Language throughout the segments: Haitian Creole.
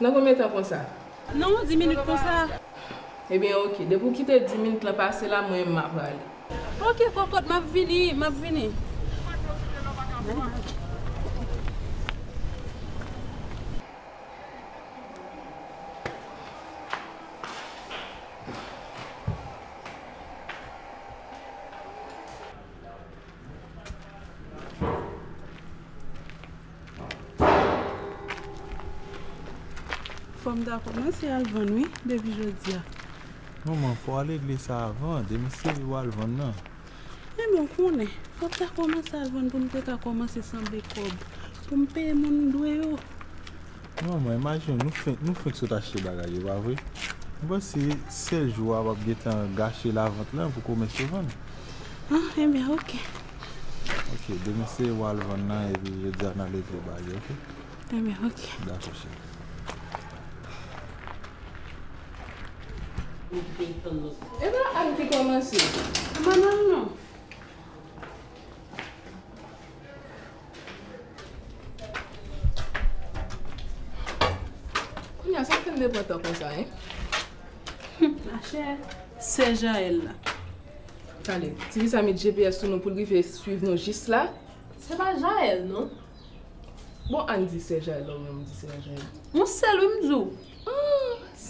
Non, combien de temps pour ça Non, 10 minutes pour ça. Eh bien ok, qu'il y a 10 là là, là, la je vais aller. Ok, Je vais venir, je venir. venir. A komansi alvan, oui, devy jodia. Maman, pou alè glè sa avan, demè se yò alvan nan. E mè, mè, mè, mè, mè. Fòp ta komansi alvan, pou mè ta komansi sanbe kob. Pou mè mè mè mè mè mè mè mè mè mè mè mè. Maman, mè, mè, mè, mè. Nou fèk, nou fèk sotache bagaj, wavou. Mwen si sel jwa wap gè tan gache la vant lan, pou komansi avan. E mè, mè, mè. Ok, demè se yò alvan nan, evi je dè nan le probay, ok? E mè, mè, mè. Mwen te kon mwen se. Ewa, an te konman se? Aman an nan. Mwen ya saten de pota kon sa e? La chèl, Sejael la. Tale, ti vi sa mi djepeye soun nou pou lwen feye suive nou jist la? Seva Jael nan? Bon, mwen an di Sejael lò mwen mwen di Sejael? Mwen se lwen mdou?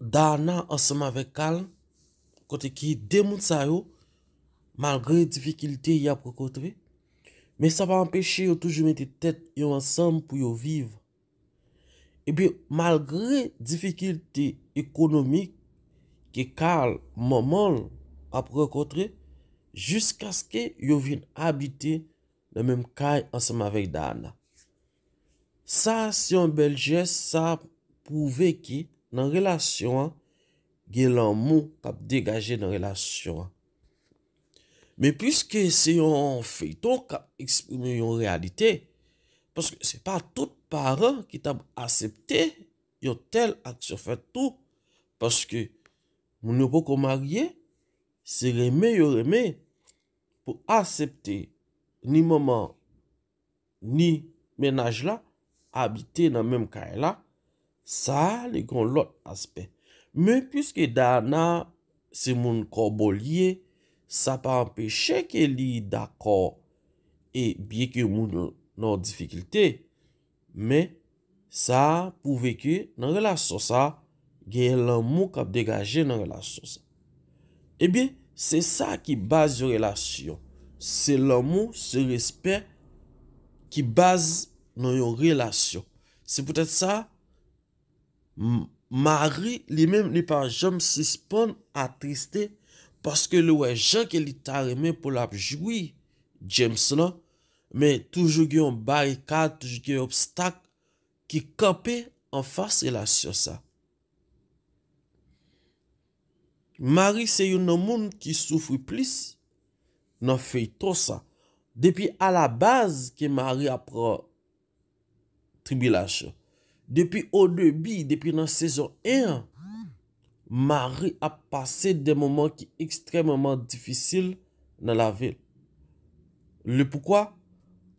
Dana ansem avè kal kote ki demout sa yo malgre difikilite ya prekotre me sa va empèche yo toujou mette tèt yon ansem pou yo viv. Ebi malgre difikilite ekonomik ki kal momol aprekotre jiska skè yo vin abite le mèm kay ansem avèk dana. Sa si yon belje sa pouve ki nan relasyon an, gen lan mou kap degaje nan relasyon an. Me pwiske se yon feyton kap eksprime yon realite, paske se pa tout paran ki tab asepte yon tel ak se fete tou, paske moun yon poko marye, se reme yon reme pou asepte ni maman ni menaj la abite nan menm ka e la Sa li kon lot aspe. Men, pwiske dana se moun kor bolye, sa pa anpeche ke li dakor e bye ke moun nan difikilte, men, sa pouveke nan relasyon sa gen lan mou kap degaje nan relasyon sa. Ebyen, se sa ki base yon relasyon. Se lan mou se respet ki base nan yon relasyon. Se pwetet sa, Mari li men li pa jom sispon a triste paske li wè jen ke li taremen pou la jwi James la men toujou gen yon barikat, toujou gen yon obstak ki kope an fase la syo sa. Mari se yon nan moun ki soufwi plis nan fey to sa. Depi a la baz ke mari apre tribi la chou. Depi ou debi, depi nan sezon 1, Marie a pase de mouman ki ekstremmanman difisil nan la vil. Le poukwa?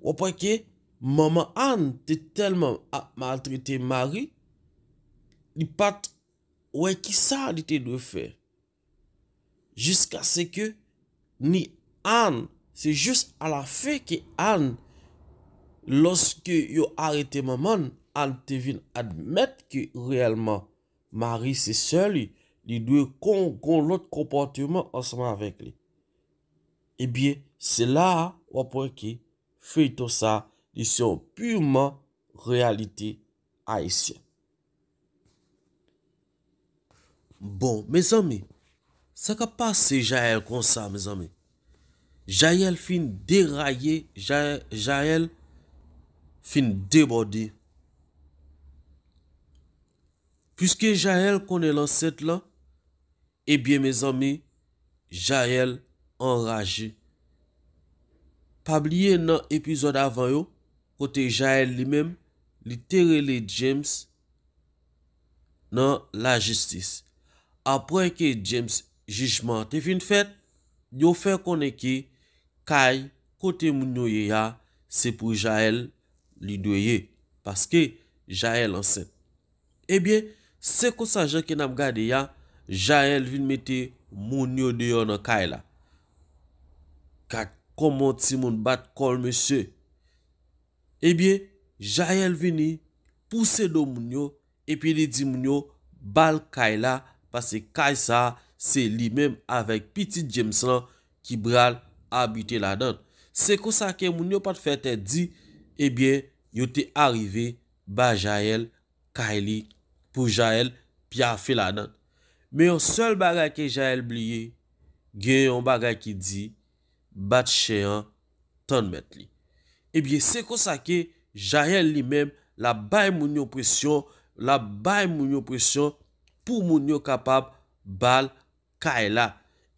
Ou pouke mouman Anne te telman a matrete Marie, li pat wè ki sa li te dwe fe. Jiska se ke ni Anne, se jous a la fe ke Anne, loske yo arete mouman, an te vin admèt ki reèlman mari se sè li li dwe kon kon lout kompontyman ansman avèk li. E bie, se la wapwen ki fèy to sa li sè ou pureman reèliti aïsyen. Bon, me zanmi, sa ka pa se Jaël konsa, me zanmi? Jaël fin derayè, Jaël fin debodi Puske Jael kone lanset la, ebyen, me zami, Jael anraje. Pabliye nan epizode avan yo, kote Jael li mem, li terele James nan la justis. Apreke James jijman, te fin fèt, yo fè kone ki, kay, kote mouno ye ya, se pou Jael li dweye, paske Jael lanset. Ebyen, eh Seko sa jen ke nam gade ya, Jael vin meti moun yo deyon an kaila. Kat komon ti moun bat kol mese. E bie, Jael vini, puse do moun yo, epi li di moun yo, bal kaila, pase kail sa, se li menm avek piti jem san, ki bral abite la don. Seko sa ke moun yo pat fete di, e bie, yote arive, ba Jael, kaili, pou Jael pi afe la nan. Me yon sol bagay ke Jael bliye, ge yon bagay ki di, bat che an tan met li. Ebyen, se kon sa ke, Jael li men, la bay moun yo presyon, la bay moun yo presyon, pou moun yo kapab bal ka ela.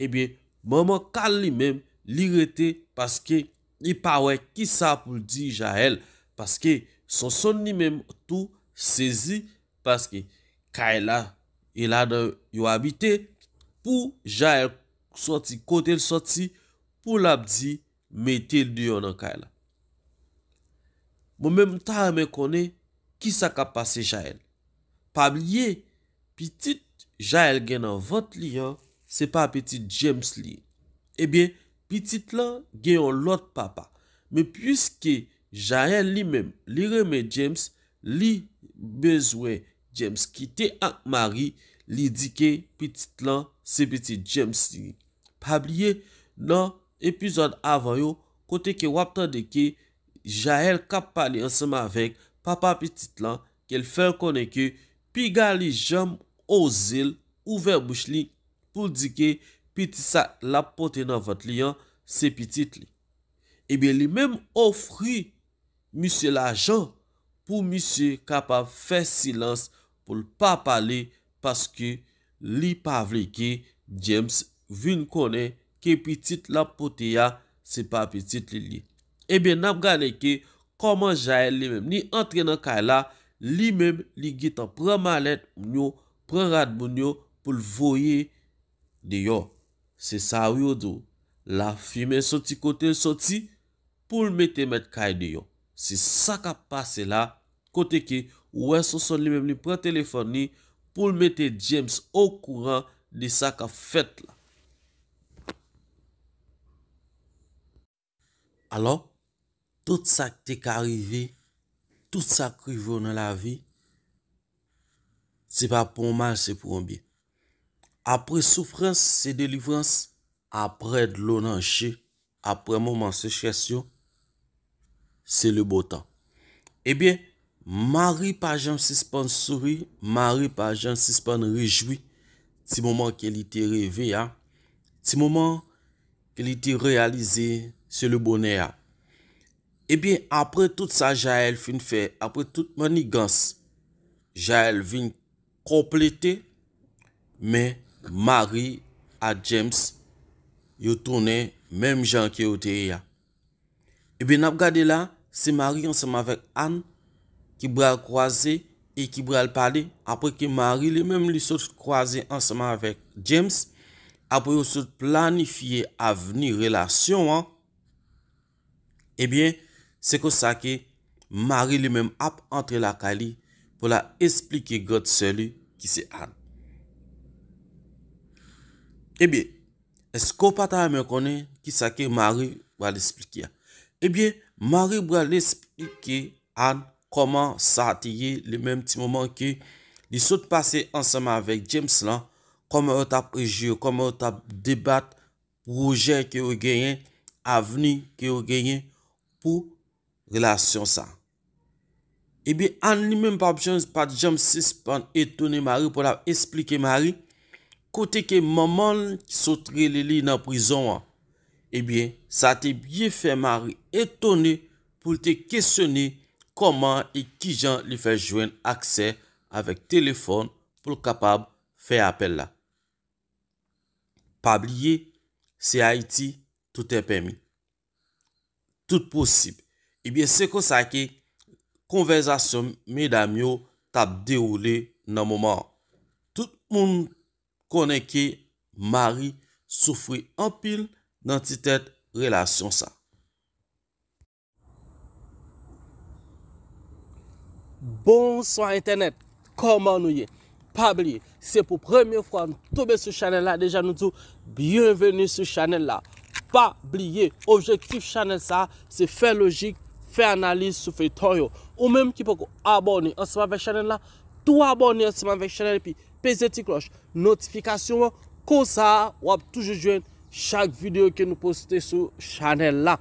Ebyen, eh moun moun kal li men, li rete, paske, li pawe ki sa pou di Jael, paske, son son li men, tou sezi, Paske Kaila il ade yo habite pou Jael soti kote l soti pou la bzi metel diyon nan Kaila. Bon menm ta men kone ki sa ka pase Jael. Pa blye, pitit Jael gen nan vot li, se pa pitit James li. Ebyen, pitit lan gen yon lot papa. Men pwiske Jael li men, li reme James, li mwen. Bezwen James ki te ak mari li dike pitit lan se pitit James li. Pabliye nan epizod avan yo kote ke wap tan deke Jahel kap pali ansama vek papa pitit lan ke l fè konen ke piga li jom o zil ouver mouch li pou dike pitisa la pote nan vat li an se pitit li. Ebe li menm ofri misye la jant pou misye kapap fè silans pou l pa pali paske li pavle ki James vin kone ke pitit la pote ya, se pa pitit li li. Ebe, nap gane ki, koman jaye li mèm ni antre nan kay la, li mèm li git an pran malet mnyo, pran rad mnyo pou l voye diyo. Se sa wyo do, la fime soti kote soti pou l metemet kay diyo. Se sa kapase la, Kote ke, wè sou son li mèm li pre telefoni pou l mette James ou kouran li sa ka fèt la. Alors, tout sa ki te ka arrivé, tout sa ki vò nan la vi, se pa pou mèm se pou mèm bi. Apre soufrans, se de livrans, apre lò nan chi, apre mòm anseskesyon, se le botan. Ebyen. Eh Mari pa jansis pan souri, mari pa jansis pan rejwi Ti mouman ke li ti revi ya Ti mouman ke li ti realize se le bonen ya Ebyen apre tout sa Jael fin fe, apre tout mani gans Jael vin komplete Men mari a jans Yo tonen menm jans ki yo te ya Ebyen ap gade la, si mari yon seman vek an ki bral kwaze e ki bral pale apre ke mari li menm li sot kwaze anseman avek James, apre yo sot planifiye aveni relasyon an, e eh bie, se ko sa ke mari li menm ap entre la kali pou la esplike God seli ki se an. E eh bie, esko pata a men konen ki sa ke mari wale esplike an? E eh bie, mari wale esplike an an. koman eh sa eh te ye le menm ti mouman ki li sot pase ansama avek James lan, koman ou ta prejio, koman ou ta debat proje ki ou genyen, aveni ki ou genyen pou relasyon sa. Ebi, an li menm pa bjons pa di jam s'espande etone mari pou la explike mari, kote ke mouman ki sotre li li nan prizon an, ebi, sa te bje fe mari etone pou te kesyone, koman e ki jan li fè jwen akse avèk telefon pou kapab fè apèl la. Pabliye, se Haiti tout è pèmi. Tout posib. Ebyen eh se kon sa ke konvezasyon medam yo tap deroule nan mouman. Tout moun konen ke mari soufri anpil nan titèt relasyon sa. Bonsoy internet, koman nou ye? Pabliye, se pou premier fwa m toube sou chanel la, deja nou tou, byenveni sou chanel la. Pabliye, objektif chanel sa, se fè logik, fè analis sou fè toyo. Ou mèm ki pou abonni ansima vek chanel la, tou abonni ansima vek chanel, pi peze ti kloch, notifikasyon, kon sa, wap toujou jwen, chak videyo ke nou poste sou chanel la.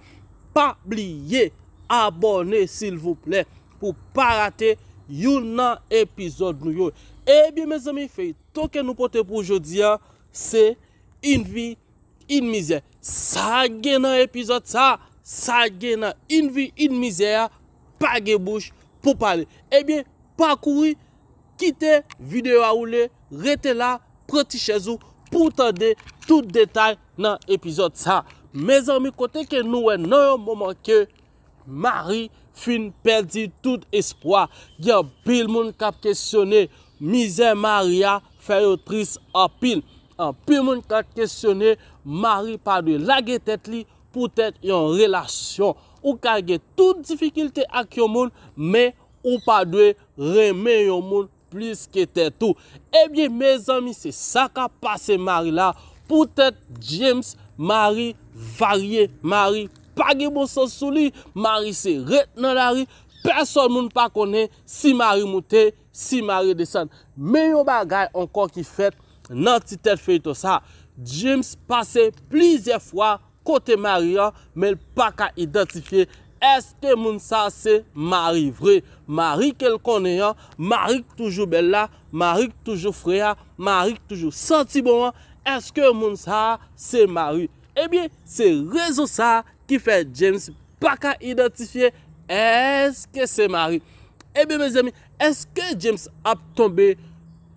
Pabliye, abonni sil vouple, Pabliye, abonni sil vouple, pou pa rate yon nan epizod nou yon. Ebyen, mezan mi fey, ton ke nou pote pou jodi ya, se, in vi, in mizye. Sa ge nan epizod sa, sa ge nan in vi, in mizye ya, pa ge bouch pou pale. Ebyen, pa koui, kite videyo a oule, rete la, proti chezou, pou tande tout detay nan epizod sa. Mezan mi kote ke nou we, nan yon mouman ke, mari, Fin perdi tout espoir. Ya bil moun kap kesyone, mizè maria feyotris apin. Ya bil moun kap kesyone, mari padwe lagetet li pou tèt yon relasyon. Ou kage tout difikilte ak yon moun, me ou padwe reme yon moun plis ke tèt ou. Ebyen, me zami, se sa ka pase mari la, pou tèt James, mari, varie, mari, pari. Pagibon san sou li, mari se ret nan la ri. Person moun pa kone, si mari moute, si mari desan. Me yo bagay ankon ki fet, nan ti tet fey to sa. James pase plizye fwa kote mari an, men pa ka identifiye, este moun sa se mari vre. Mari kel kone an, mari toujou bella, mari toujou freya, mari toujou senti bon an. Est ke moun sa se mari? Ebyen, eh se rezo sa ki fe James baka identifiye eske se Marie. Ebyen, eh mes amy, eske James ap tombe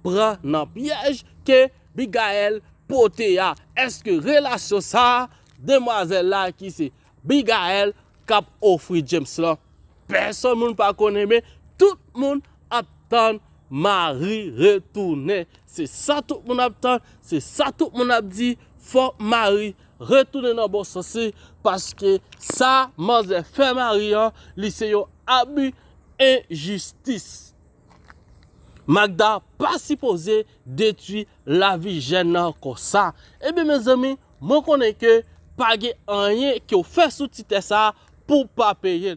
pran nan pyej ke Bigael pote ya? Eske relasyon sa demwazel la ki se Bigael kap ofri James la? Person moun pa koneme, tout moun ap tonne Marie retourne. Se sa tout moun ap tonne, se sa tout moun ap di for Marie. Retounen nan bo sosi paske sa man zè fèm a riyan li se yo abu enjistis. Magda pasipoze detwi la vi jen nan ko sa. Ebe men zemi, mwen konen ke page anyen ki ou fè sou titè sa pou pa peye.